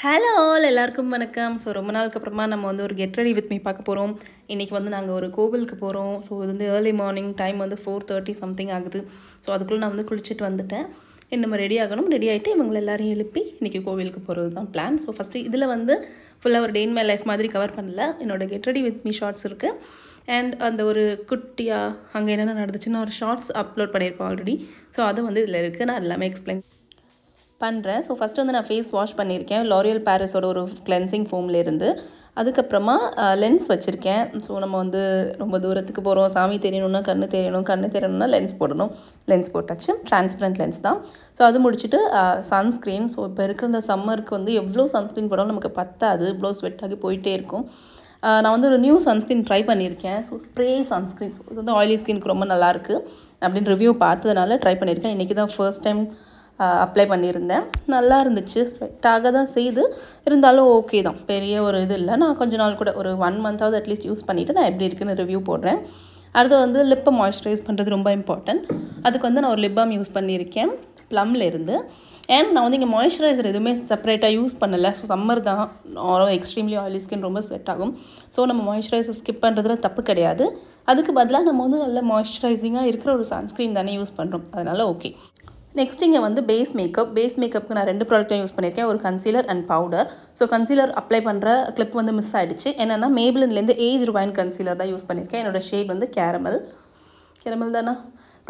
hello all எல்லாருக்கும் வணக்கம் so ரொம்ப நாளுக்கு அப்புறமா நம்ம வந்து ஒரு கெட் ரெடி வித் மீ பார்க்க போகிறோம் இன்றைக்கி வந்து நாங்கள் ஒரு கோவிலுக்கு போகிறோம் ஸோ இது வந்து ஏர்லி மார்னிங் டைம் வந்து ஃபோர் தேர்ட்டி சம்திங் ஆகுது ஸோ அதுக்குள்ளே நான் வந்து குளிச்சுட்டு வந்துட்டேன் இன்னும் ரெடி ஆகணும் ரெடி ஆகிட்டு இவங்களை எல்லாரையும் எழுப்பி இன்றைக்கி கோவிலுக்கு போகிறது தான் பிளான் ஸோ ஃபஸ்ட்டு இதில் வந்து ஃபுல்லாக ஒரு டெய்ன் மை லைஃப் மாதிரி கவர் பண்ணல என்னோடய get ready with me shorts இருக்குது அண்ட் அந்த ஒரு குட்டியாக அங்கே என்னென்ன நடந்துச்சுன்னா ஒரு ஷார்ட்ஸ் அப்லோட் பண்ணியிருப்போம் ஆல்ரெடி ஸோ அது வந்து இதில் இருக்குது நான் எல்லாமே எக்ஸ்பிளைன் பண்ணுறேன் ஸோ ஃபஸ்ட்டு வந்து நான் ஃபேஸ் வாஷ் பண்ணியிருக்கேன் லாரியல் பேரிஸோட ஒரு கிளென்சிங் ஃபோம்லேருந்து அதுக்கப்புறமா லென்ஸ் வச்சுருக்கேன் ஸோ நம்ம வந்து ரொம்ப தூரத்துக்கு போகிறோம் சாமி தெரியணும்னா கண்ணு தெரியணும் கண்ணு தெரியணும்னா லென்ஸ் போடணும் லென்ஸ் போட்டாச்சு ட்ரான்ஸ்பரண்ட் லென்ஸ் தான் ஸோ அது முடிச்சுட்டு சன்ஸ்க்ரீன் ஸோ இப்போ இருக்கிற இந்த சம்மருக்கு வந்து எவ்வளோ சன்ஸ்க்ரீன் போடணும் நமக்கு பத்தாது இவ்வளோ ஸ்வெட்டாகி ஆகி போயிட்டே இருக்கும் நான் வந்து ஒரு நியூ சன்ஸ்க்ரீன் ட்ரை பண்ணியிருக்கேன் ஸோ ஸ்ப்ரே சன்ஸ்க்ரீன் ஸோ இது வந்து ஆயிலி ஸ்கின்க்கு ரொம்ப நல்லாயிருக்கு அப்படின்னு ரிவ்யூ பார்த்ததுனால ட்ரை பண்ணியிருக்கேன் இன்றைக்கி தான் ஃபர்ஸ்ட் டைம் அப்ளை பண்ணியிருந்தேன் நல்லா இருந்துச்சு ஸ்வெட்டாக தான் செய்து இருந்தாலும் ஓகே தான் பெரிய ஒரு இது இல்லை நான் கொஞ்ச நாள் கூட ஒரு ஒன் மந்தாவது அட்லீஸ்ட் யூஸ் பண்ணிவிட்டு நான் எப்படி இருக்குன்னு ரிவ்யூ போடுறேன் அடுத்து வந்து லிப்பை மாய்ஸ்சரைஸ் பண்ணுறது ரொம்ப இம்பார்ட்டன்ட் அதுக்கு வந்து நான் ஒரு லிப்பாம் யூஸ் பண்ணியிருக்கேன் ப்ளம்லேருந்து அண்ட் நான் வந்து இங்கே மாய்ஸ்சரைசர் எதுவுமே செப்பரேட்டாக யூஸ் பண்ணலை ஸோ சம்மர் தான் எக்ஸ்ட்ரீம்லி ஆயிலி ஸ்கின் ரொம்ப ஸ்வெட் ஆகும் ஸோ நம்ம மாய்ஸ்சரைசர் ஸ்கிப் பண்ணுறதுல தப்பு கிடையாது அதுக்கு பதிலாக நம்ம வந்து நல்ல மாய்ஸ்சரைசிங்காக இருக்கிற ஒரு சன்ஸ்க்ரீன் தானே யூஸ் பண்ணுறோம் அதனால் ஓகே நெக்ஸ்ட் இங்கே வந்து பேஸ் மேக்கப் பேஸ் மேக்கப்புக்கு நான் ரெண்டு ப்ராடக்ட்டும் யூஸ் பண்ணியிருக்கேன் ஒரு concealer and powder so concealer apply பண்ணுற கிளிப் வந்து மிஸ் ஆகிடுச்சு என்னென்னா மேபிளின்லேருந்து ஏஜ் ரூபாயின் கன்சீலர் தான் யூஸ் பண்ணியிருக்கேன் என்னோடய ஷேட் வந்து கேரமல் கேரமல் தானே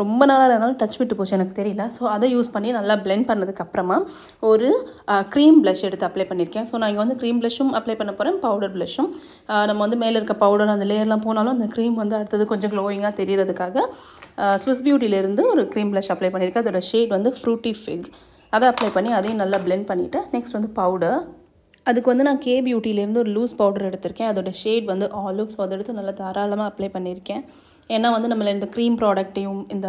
ரொம்ப நாளாக இருந்தாலும் டச் விட்டு போச்சு எனக்கு தெரியல ஸோ அதை யூஸ் பண்ணி நல்லா பிளெண்ட் பண்ணதுக்கப்புறமா ஒரு க்ரீம் ப்ளஷ் எடுத்து அப்ளை பண்ணியிருக்கேன் ஸோ நான் இங்கே வந்து க்ரீம் ப்ளஷும் அப்ளை பண்ண போகிறேன் பவுடர் ப்ளஷும் நம்ம வந்து மேலே இருக்க பவுடர் அந்த லேயர்லாம் போனாலும் அந்த க்ரீம் வந்து அடுத்தது கொஞ்சம் க்ளோயிங்காக தெரியறதுக்காக ஸ்விஸ் பியூட்டிலேருந்து ஒரு க்ரீம் ப்ளஷ் அப்ளை பண்ணியிருக்கேன் அதோடய ஷேட் வந்து ஃப்ரூட்டி ஃபிக் அதை அப்ளை பண்ணி அதையும் நல்லா பிளெண்ட் பண்ணிவிட்டு நெக்ஸ்ட் வந்து பவுடர் அதுக்கு வந்து நான் கே பியூட்டிலேருந்து ஒரு லூஸ் பவுடர் எடுத்திருக்கேன் அதோட ஷேட் வந்து ஸோ அதை எடுத்து நல்லா தாராளமாக அப்ளை பண்ணியிருக்கேன் ஏன்னா வந்து நம்மள இந்த க்ரீம் ப்ராடக்ட்டையும் இந்த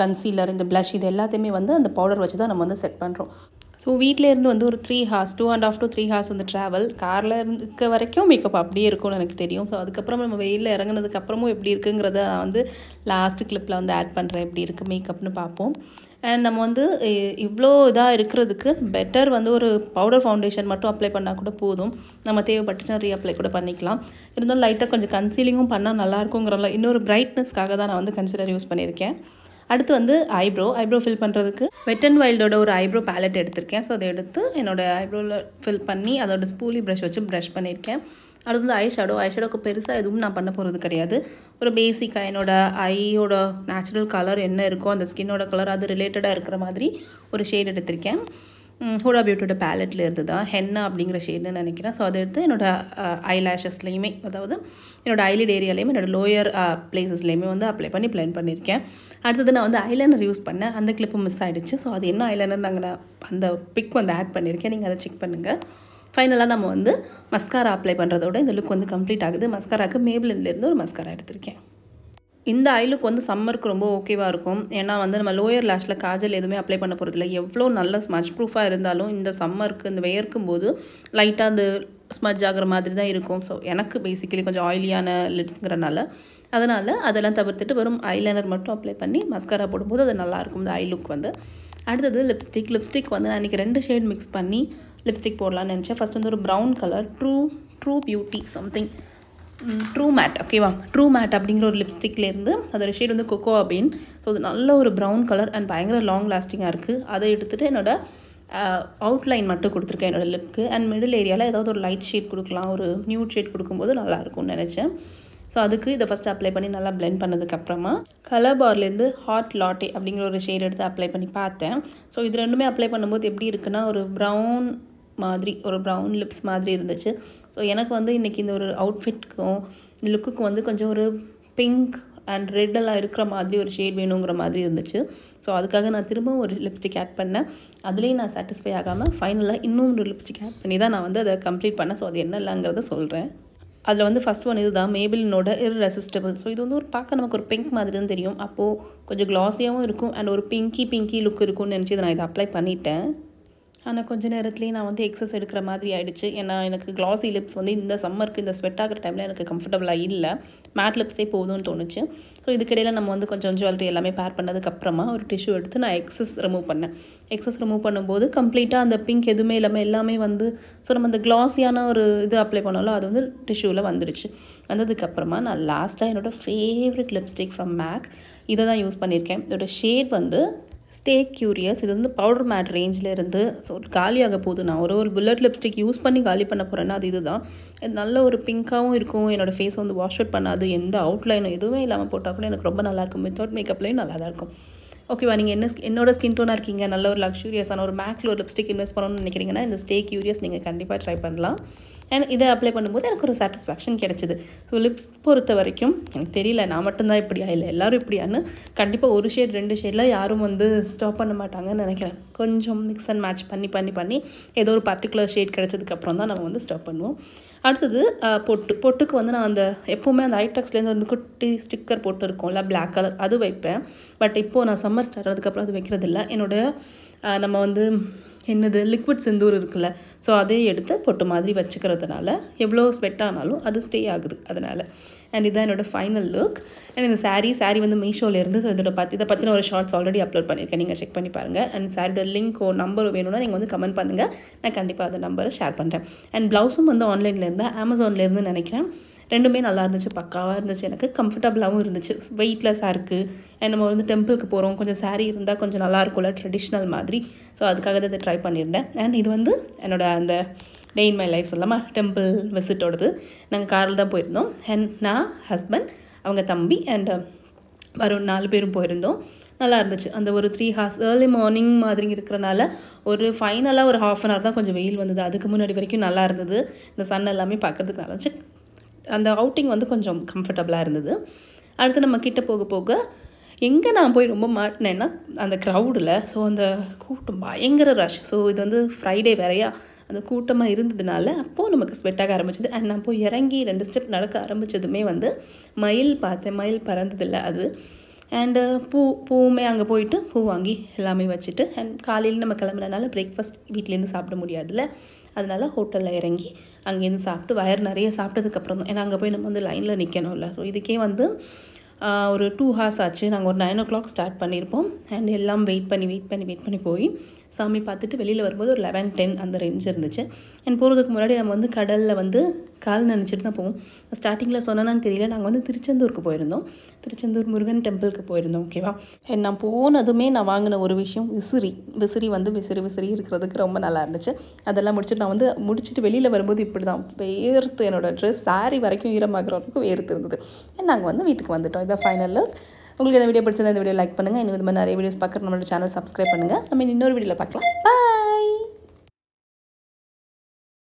கன்சீலர் இந்த ப்ளஷ் இது எல்லாத்தையுமே வந்து அந்த பவுடர் வச்சு தான் நம்ம வந்து செட் பண்ணுறோம் ஸோ வீட்டிலேருந்து வந்து ஒரு three hours two and half to three hours வந்து ட்ராவல் காரில் இருக்க வரைக்கும் மேக்கப் அப்படியே இருக்கும்னு எனக்கு தெரியும் ஸோ அதுக்கப்புறம் நம்ம வெயிலில் இறங்கினதுக்கப்புறமும் எப்படி இருக்குங்கிறத நான் வந்து லாஸ்ட் கிளிப்பில் வந்து ஆட் பண்ணுறேன் எப்படி இருக்குது மேக்கப்னு பார்ப்போம் அண்ட் நம்ம வந்து இவ்வளோ இதாக இருக்கிறதுக்கு பெட்டர் வந்து ஒரு பவுடர் ஃபவுண்டேஷன் மட்டும் அப்ளை பண்ணால் கூட போதும் நம்ம தேவைப்பட்டுச்சுன்னா ரீஅப்ளை கூட பண்ணிக்கலாம் இருந்தாலும் லைட்டாக கொஞ்சம் கன்சீலிங்கும் பண்ணால் நல்லாயிருக்குங்கிறல இன்னொரு பிரைட்னஸ்க்காக தான் நான் வந்து கன்சிலர் யூஸ் பண்ணியிருக்கேன் அடுத்து வந்து ஐப்ரோ ஐப்ரோ ஃபில் பண்ணுறதுக்கு வெட் அண்ட் வைல்டோட ஒரு ஐப்ரோ பேலட் எடுத்திருக்கேன் ஸோ அதை எடுத்து என்னோடய ஐப்ரோவில் ஃபில் பண்ணி அதோட ஸ்பூலி ப்ரஷ் வச்சு ப்ரஷ் பண்ணியிருக்கேன் அடுத்து வந்து ஐ ஷேடோ ஐ ஷேடோக்கு பெருசாக எதுவும் நான் பண்ண போகிறது கிடையாது ஒரு பேசிக்காக என்னோடய ஐயோட நேச்சுரல் கலர் என்ன இருக்கோ அந்த ஸ்கின்னோட கலர் அது ரிலேட்டடாக இருக்கிற மாதிரி ஒரு ஷேட் எடுத்திருக்கேன் ஹூடா பியூட்டியோட பேலட்டில் இருந்து தான் ஹென்னா அப்படிங்கிற ஷேடுன்னு நினைக்கிறேன் ஸோ அதை எடுத்து என்னோடய ஐ லேஷஸ்லேயுமே அதாவது என்னோடய ஐலிட் ஏரியாலையுமே என்னோடய லோயர் பிளேசஸ்லேயுமே வந்து அப்ளை பண்ணி பிளான் பண்ணியிருக்கேன் அடுத்தது நான் வந்து ஐலைனர் யூஸ் பண்ணேன் அந்த கிளிப்பு மிஸ் ஆகிடுச்சு ஸோ அது என்ன ஐலைனர் நாங்கள் அந்த பிக் வந்து ஆட் பண்ணியிருக்கேன் நீங்கள் அதை செக் பண்ணுங்கள் ஃபைனலாக நம்ம வந்து மஸ்காரா அப்ளை பண்ணுறதோட இந்த லுக் வந்து கம்ப்ளீட் ஆகுது மஸ்காராக்கு மேபிளின்லேருந்து ஒரு மஸ்காரா எடுத்திருக்கேன் இந்த ஐ லுக் வந்து சம்மருக்கு ரொம்ப ஓகேவாக இருக்கும் ஏன்னா வந்து நம்ம லோயர் லேஷில் காஜல் எதுவுமே அப்ளை பண்ண போகிறதில்ல எவ்வளோ நல்ல ஸ்மச் ப்ரூஃபாக இருந்தாலும் இந்த சம்மருக்கு இந்த வேர்க்கும் போது லைட்டாக அந்த ஸ்மஜ் ஆகிற மாதிரி தான் இருக்கும் ஸோ எனக்கு பேசிக்கலி கொஞ்சம் ஆயிலியான லிட்ஸுங்கிறனால அதனால் அதெல்லாம் தவிர்த்துட்டு வெறும் ஐலைனர் மட்டும் அப்ளை பண்ணி மஸ்காரா போடும்போது அது நல்லாயிருக்கும் இந்த ஐ லுக் வந்து அடுத்தது லிப்ஸ்டிக் லிப்ஸ்டிக் வந்து நான் இன்றைக்கி ரெண்டு ஷேட் மிக்ஸ் பண்ணி லிப்ஸ்டிக் போடலான்னு நினச்சேன் ஃபஸ்ட் வந்து ஒரு brown colour true true beauty something true matte ஓகேவா ட்ரூ மேட் அப்படிங்கிற ஒரு லிப்ஸ்டிக்லேருந்து அதோட ஷேட் வந்து கொக்கோ அப்படின்னு ஸோ அது நல்ல ஒரு ப்ரௌன் கலர் அண்ட் பயங்கர லாங் லாஸ்டிங்காக இருக்குது அதை எடுத்துகிட்டு என்னோடய அவுட்லைன் மட்டும் கொடுத்துருக்கேன் என்னோடய லிப்க்கு அண்ட் மிடில் ஏரியாவில் ஏதாவது ஒரு லைட் ஷேட் கொடுக்கலாம் ஒரு நியூட் ஷேட் கொடுக்கும்போது நல்லாயிருக்கும்னு நினச்சேன் ஸோ அதுக்கு இதை ஃபஸ்ட்டு அப்ளை பண்ணி நல்லா பிளெண்ட் பண்ணதுக்கப்புறமா கலர் பார்லேருந்து ஹாட் லாட்டே அப்படிங்கிற ஒரு ஷேட் எடுத்து அப்ளை பண்ணி பார்த்தேன் ஸோ இது ரெண்டுமே அப்ளை பண்ணும்போது எப்படி இருக்குன்னா ஒரு ப்ரௌன் மாதிரி ஒரு ப்ரௌன் லிப்ஸ் மாதிரி இருந்துச்சு ஸோ எனக்கு வந்து இன்றைக்கி இந்த ஒரு அவுட்ஃபிட்க்கும் லுக்குக்கும் வந்து கொஞ்சம் ஒரு பிங்க் அண்ட் ரெட்டெல்லாம் இருக்கிற மாதிரி ஒரு ஷேட் வேணுங்கிற மாதிரி இருந்துச்சு ஸோ அதுக்காக நான் திரும்பவும் ஒரு லிப்ஸ்டிக் ஆட் பண்ணேன் அதுலேயும் நான் சாட்டிஸ்ஃபை ஆகாமல் ஃபைனலாக இன்னும் ஒரு லிப்ஸ்டிக் ஆட் பண்ணி தான் நான் வந்து அதை கம்ப்ளீட் பண்ணேன் ஸோ அது இல்லைங்கிறத சொல்கிறேன் அதில் வந்து ஃபஸ்ட் ஒன் இதுதான் மேபிளினோட இர்ரெசிஸ்டபிள் ஸோ இது வந்து ஒரு பார்க்க நமக்கு ஒரு பிங்க் மாதிரி தான் தெரியும் அப்போது கொஞ்சம் க்ளாஸியாகவும் இருக்கும் அண்ட் ஒரு பிங்கி பிங்கி லுக் இருக்கும்னு நினச்சி இதை நான் இதை அப்ளை பண்ணிட்டேன் ஆனால் கொஞ்ச நேரத்துலேயே நான் வந்து எக்ஸஸ் எடுக்கிற மாதிரி ஆகிடுச்சு ஏன்னா எனக்கு க்ளாஸி லிப்ஸ் வந்து இந்த சம்மருக்கு இந்த ஸ்வெட் ஆகிற டைமில் எனக்கு கம்ஃபர்டபுளாக இல்லை மேட் லிப்ஸே போதும்னு தோணுச்சு ஸோ இதுக்கிடையில் நம்ம வந்து கொஞ்சம் ஜுவல்லரி எல்லாமே பேர் பண்ணதுக்கப்புறமா ஒரு டிஷ்யூ எடுத்து நான் எக்ஸஸ் ரிமூவ் பண்ணேன் எக்ஸஸ் ரிமூவ் பண்ணும்போது கம்ப்ளீட்டாக அந்த பிங்க் எதுவுமே இல்லாமல் எல்லாமே வந்து ஸோ நம்ம அந்த க்ளாஸியான ஒரு இது அப்ளை பண்ணாலும் அது வந்து டிஷ்யூவில் வந்துடுச்சு வந்ததுக்கப்புறமா நான் லாஸ்ட்டாக என்னோடய ஃபேவரட் லிப்ஸ்டிக் ஃப்ரம் மேக் இதை தான் யூஸ் பண்ணியிருக்கேன் இதோட ஷேட் வந்து ஸ்டே க்யூரியஸ் இது வந்து பவுடர் மேட் ரேஞ்சில் இருந்து ஸோ காலியாக போகுது நான் ஒரு ஒரு புல்லட் லிப்ஸ்டிக் யூஸ் பண்ணி காலி பண்ண போகிறேன்னா அது இதுதான் இது நல்ல ஒரு பிங்க்காகவும் இருக்கும் என்னோடய ஃபேஸை வந்து வாஷ் அவுட் பண்ணாது எந்த அவுட்லைனும் எதுவுமே இல்லாமல் போட்டால் கூட எனக்கு ரொம்ப நல்லாயிருக்கும் வித்தவுட் மேக்கப்லேயும் நல்லா தான் இருக்கும் ஓகேவா நீங்கள் என்ன என்னோட ஸ்கின் டோனாக இருக்கீங்க நல்ல ஒரு லக்ஸூரியஸான ஒரு மேக்ல ஒரு லிப்ஸ்டிக் இன்வெஸ்ட் பண்ணணும்னு நினைக்கிறீங்கன்னா இந்த ஸ்டே க்யூரியஸ் நீங்கள் கண்டிப்பாக ட்ரை பண்ணலாம் அண்ட் இதை அப்ளை பண்ணும்போது எனக்கு ஒரு சாட்டிஸ்ஃபேக்ஷன் கிடைச்சிது ஸோ லிப்ஸ் பொறுத்த வரைக்கும் எனக்கு தெரியல நான் மட்டும்தான் இப்படியா இல்லை எல்லோரும் இப்படியான்னு கண்டிப்பாக ஒரு ஷேட் ரெண்டு ஷேடில் யாரும் வந்து ஸ்டாப் பண்ண மாட்டாங்கன்னு நினைக்கிறேன் கொஞ்சம் மிக்ஸ் அண்ட் மேட்ச் பண்ணி பண்ணி பண்ணி ஏதோ ஒரு பர்டிகுலர் ஷேட் கிடச்சதுக்கப்புறம் தான் நம்ம வந்து ஸ்டாப் பண்ணுவோம் அடுத்தது பொட்டு பொட்டுக்கு வந்து நான் அந்த எப்போவுமே அந்த ஐடெக்ஸ்லேருந்து வந்து குட்டி ஸ்டிக்கர் போட்டு இருக்கோம்ல பிளாக் கலர் அது வைப்பேன் பட் இப்போது நான் சம் சம்மர் ஸ்டார்ட் ஆகிறதுக்கப்புறம் அது வைக்கிறதில்ல என்னோடய நம்ம வந்து என்னது லிக்விட் செந்தூர் இருக்குல்ல ஸோ அதே எடுத்து பொட்டு மாதிரி வச்சுக்கிறதுனால எவ்வளோ ஸ்வெட் ஆனாலும் அது ஸ்டே ஆகுது அதனால் அண்ட் இதுதான் என்னோடய ஃபைனல் லுக் அண்ட் இந்த சாரீ சாரீ வந்து மீஷோலேருந்து ஸோ இதோட பார்த்து இதை பற்றின ஒரு ஷார்ட்ஸ் ஆல்ரெடி அப்லோட் பண்ணியிருக்கேன் நீங்கள் செக் பண்ணி பாருங்கள் அண்ட் சாரியோட லிங்க்கோ நம்பரோ வேணும்னா நீங்கள் வந்து கமெண்ட் பண்ணுங்கள் நான் கண்டிப்பாக அந்த நம்பரை ஷேர் பண்ணுறேன் அண்ட் ப்ளவுஸும் வந்து ஆன்லைன்லேருந்து அமேசான்லேருந்து நினைக்கிறேன் ரெண்டுமே நல்லா இருந்துச்சு பக்காவாக இருந்துச்சு எனக்கு கம்ஃபர்டபுளாகவும் இருந்துச்சு வெயிட்லெஸ்ஸாக இருக்குது அண்ட் நம்ம வந்து டெம்பிளுக்கு போகிறோம் கொஞ்சம் சாரீ இருந்தால் கொஞ்சம் நல்லாயிருக்கும்ல ட்ரெடிஷ்னல் மாதிரி ஸோ அதுக்காக தான் இதை ட்ரை பண்ணியிருந்தேன் அண்ட் இது வந்து என்னோடய அந்த டே இன் மை லைஃப் சொல்லாமல் டெம்பிள் விசிட்டோடது நாங்கள் காரில் தான் போயிருந்தோம் அண்ட் நான் ஹஸ்பண்ட் அவங்க தம்பி அண்ட் uh, வரும் நாலு பேரும் போயிருந்தோம் நல்லா இருந்துச்சு அந்த ஒரு த்ரீ ஹார்ஸ் ஏர்லி மார்னிங் மாதிரி இருக்கிறனால ஒரு ஃபைனலாக ஒரு ஹாஃப் அன் ஹவர் தான் கொஞ்சம் வெயில் வந்தது அதுக்கு முன்னாடி வரைக்கும் நல்லா இருந்தது இந்த சன் எல்லாமே பார்க்குறதுக்கு நல்லா இருந்துச்சு அந்த அவுட்டிங் வந்து கொஞ்சம் கம்ஃபர்டபுளாக இருந்தது அடுத்து நம்ம கிட்டே போக போக எங்கே நான் போய் ரொம்ப மாட்டினேன்னா அந்த க்ரௌடில் ஸோ அந்த கூட்டம் பயங்கர ரஷ் ஸோ இது வந்து ஃப்ரைடே வேறையா அந்த கூட்டமாக இருந்ததுனால அப்போது நமக்கு ஸ்வெட்டாக ஆரம்பிச்சது அண்ட் நான் போய் இறங்கி ரெண்டு ஸ்டெப் நடக்க ஆரம்பித்ததுமே வந்து மயில் பார்த்தேன் மயில் பறந்ததில்ல அது அண்டு uh, பூ பூவுமே அங்கே போயிட்டு பூ வாங்கி எல்லாமே வச்சுட்டு அண்ட் காலையில் நம்ம கிளம்புனனால பிரேக்ஃபாஸ்ட் வீட்லேருந்து சாப்பிட முடியாதுல்ல அதனால் ஹோட்டலில் இறங்கி அங்கேருந்து சாப்பிட்டு வயர் நிறைய சாப்பிட்டதுக்கப்புறம் தான் ஏன்னா அங்கே போய் நம்ம வந்து லைனில் நிற்கணும்ல ஸோ இதுக்கே வந்து ஒரு டூ ஹார்ஸ் ஆச்சு நாங்கள் ஒரு நைன் ஓ கிளாக் ஸ்டார்ட் பண்ணியிருப்போம் அண்ட் எல்லாம் வெயிட் பண்ணி வெயிட் பண்ணி வெயிட் பண்ணி போய் சாமி பார்த்துட்டு வெளியில் வரும்போது ஒரு லெவன் டென் அந்த ரேஞ்ச் இருந்துச்சு அண்ட் போகிறதுக்கு முன்னாடி நம்ம வந்து கடலில் வந்து கால் நினச்சிட்டு தான் போவோம் ஸ்டார்டிங்கில் சொன்னேன்னு தெரியல நாங்கள் வந்து திருச்செந்தூருக்கு போயிருந்தோம் திருச்செந்தூர் முருகன் டெம்பிளுக்கு போயிருந்தோம் ஓகேவா நான் போனதுமே நான் வாங்கின ஒரு விஷயம் விசிறி விசிறி வந்து விசிறி விசிறி இருக்கிறதுக்கு ரொம்ப நல்லா இருந்துச்சு அதெல்லாம் முடிச்சுட்டு நான் வந்து முடிச்சுட்டு வெளியில் வரும்போது இப்படி தான் வேர்த்து என்னோட ட்ரெஸ் சாரி வரைக்கும் ஈரமாகிற அளவுக்கு வேர்த்து இருந்தது நாங்கள் வந்து வீட்டுக்கு வந்துவிட்டோம் இதான் ஃபைனல் உங்களுக்கு இந்த வீடியோ பிடிச்சிருந்தா இந்த வீடியோ லைக் பண்ணுங்கள் இன்னும் இது மாதிரி நிறைய வீடியோஸ் பார்க்குற நம்மளோட சேனல் சப்ஸ்கிரைப் பண்ணுங்கள் நம்ம இன்னொரு வீடியோவில் பார்க்கலாம் பாய்